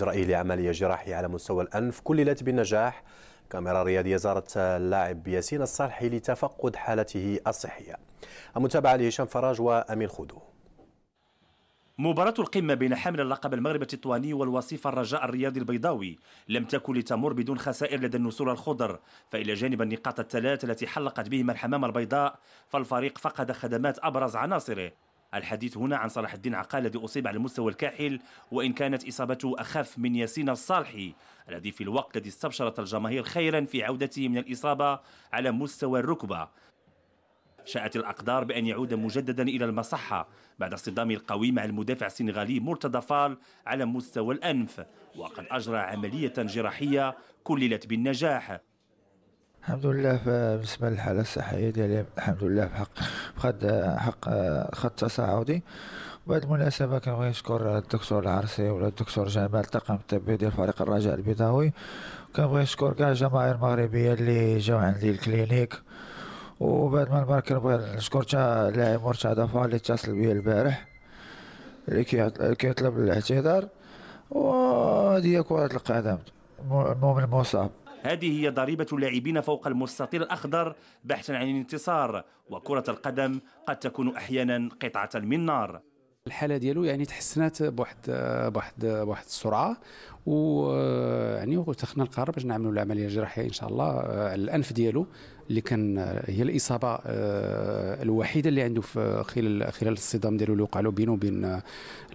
إجرائي لعملية جراحية على مستوى الأنف كللت بالنجاح كاميرا رياضية زارت اللاعب ياسين الصالحي لتفقد حالته الصحية المتابعة لهشام فراج وأمين خدو مباراة القمة بين حامل اللقب المغربي التطواني والوصيف الرجاء الرياضي البيضاوي لم تكن لتمر بدون خسائر لدى النسور الخضر فإلى جانب النقاط الثلاث التي حلقت بهما الحمامة البيضاء فالفريق فقد خدمات أبرز عناصره الحديث هنا عن صلاح الدين عقال الذي أصيب على مستوى الكاحل وإن كانت إصابته أخف من ياسين الصالحي الذي في الوقت الذي استبشرت الجماهير خيرا في عودته من الإصابة على مستوى الركبة شاءت الأقدار بأن يعود مجددا إلى المصحة بعد اصطدامه القوي مع المدافع السنغالي مرتضى فال على مستوى الأنف وقد أجرى عملية جراحية كللت بالنجاح الحمد لله بالنسبه للحاله الصحيه ديالي الحمد لله بحق خد حق خد تصاعدي وبهذه المناسبة كنبغي نشكر الدكتور العرسي ولا الدكتور جمال الطاقم الطبي ديال فريق الرجاء البيضاوي كنبغي نشكر كاع الجماهير المغربية اللي جاو عندي الكلينيك وبعد ما نبارك كنبغي نشكر تا اللاعب مرتضى فار اللي اتصل بيا البارح اللي كيطلب الاعتذار وهذه كرة القدم المهم المصاب هذه هي ضريبة اللاعبين فوق المستطيل الأخضر بحثا عن الانتصار وكرة القدم قد تكون أحيانا قطعة من نار الحاله ديالو يعني تحسنات بواحد بواحد بواحد السرعه و يعني وتخنا القرار باش نعملوا العمليه الجراحيه ان شاء الله على الانف ديالو اللي كان هي الاصابه الوحيده اللي عنده في خلال خلال الصدام ديالو اللي وقع له بينه وبين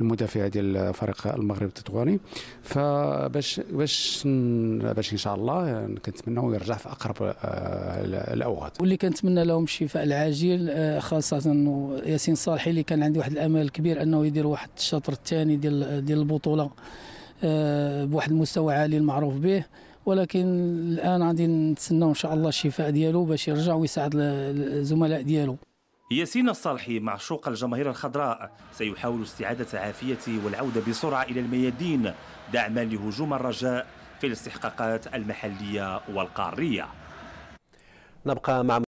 المدافع ديال فريق المغرب التطواني فباش باش باش ان شاء الله كنتمناو يرجع في اقرب الاوقات واللي كنتمنى لهم الشفاء العاجل خاصه ياسين صالحي اللي كان عندي واحد الامل كبير انه يدير واحد الشطر الثاني ديال ديال البطوله آه، بواحد المستوى عالي المعروف به ولكن الان غادي نتسناو ان شاء الله الشفاء ديالو باش يرجع ويساعد الزملاء ديالو ياسين الصالحي معشوق الجماهير الخضراء سيحاول استعادة عافيته والعودة بسرعة إلى الميادين دعما لهجوم الرجاء في الاستحقاقات المحلية والقارية نبقى مع